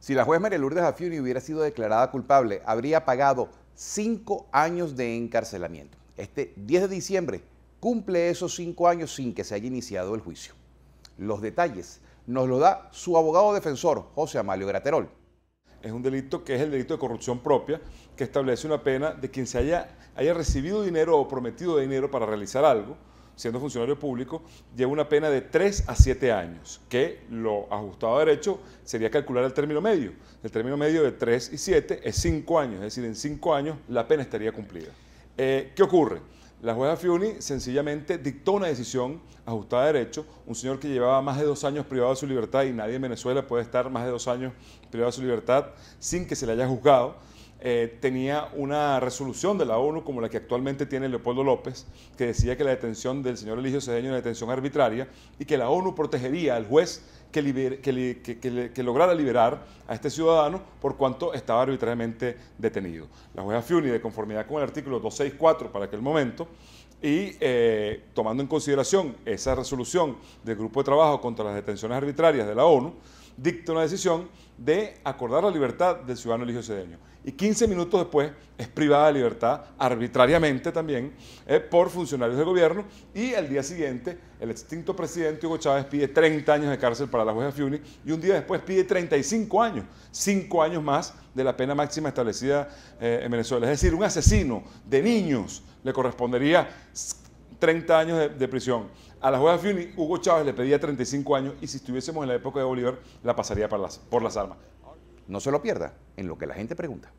Si la juez María Lourdes Afiuni hubiera sido declarada culpable, habría pagado cinco años de encarcelamiento. Este 10 de diciembre cumple esos cinco años sin que se haya iniciado el juicio. Los detalles nos lo da su abogado defensor, José Amalio Graterol. Es un delito que es el delito de corrupción propia, que establece una pena de quien se haya, haya recibido dinero o prometido dinero para realizar algo, siendo funcionario público, lleva una pena de 3 a 7 años, que lo ajustado a derecho sería calcular el término medio. El término medio de 3 y 7 es 5 años, es decir, en 5 años la pena estaría cumplida. Eh, ¿Qué ocurre? La jueza Fiuni sencillamente dictó una decisión ajustada a derecho, un señor que llevaba más de dos años privado de su libertad y nadie en Venezuela puede estar más de dos años privado de su libertad sin que se le haya juzgado eh, tenía una resolución de la ONU como la que actualmente tiene Leopoldo López, que decía que la detención del señor Eligio Cedeño era una detención arbitraria y que la ONU protegería al juez que, lograra liberar a este ciudadano por cuanto estaba arbitrariamente detenido. La jueza Fiuni, de conformidad con el artículo 264 para aquel momento, y eh, tomando en consideración esa resolución del Grupo de Trabajo contra las Detenciones Arbitrarias de la ONU, dicta una decisión de acordar la libertad del ciudadano Cedeño. Y 15 minutos después es privada de libertad, arbitrariamente también, eh, por funcionarios del gobierno. Y al día siguiente, el extinto presidente Hugo Chávez pide 30 años de cárcel para la jueza Fiuni y un día después pide 35 años, 5 años más de la pena máxima establecida eh, en Venezuela. Es decir, un asesino de niños le correspondería 30 años de, prisión. A la jueza Fiuni, Hugo Chávez le pedía 35 años y si estuviésemos en la época de Bolívar, la pasaría por las, por las armas. No se lo pierda en lo que la gente pregunta.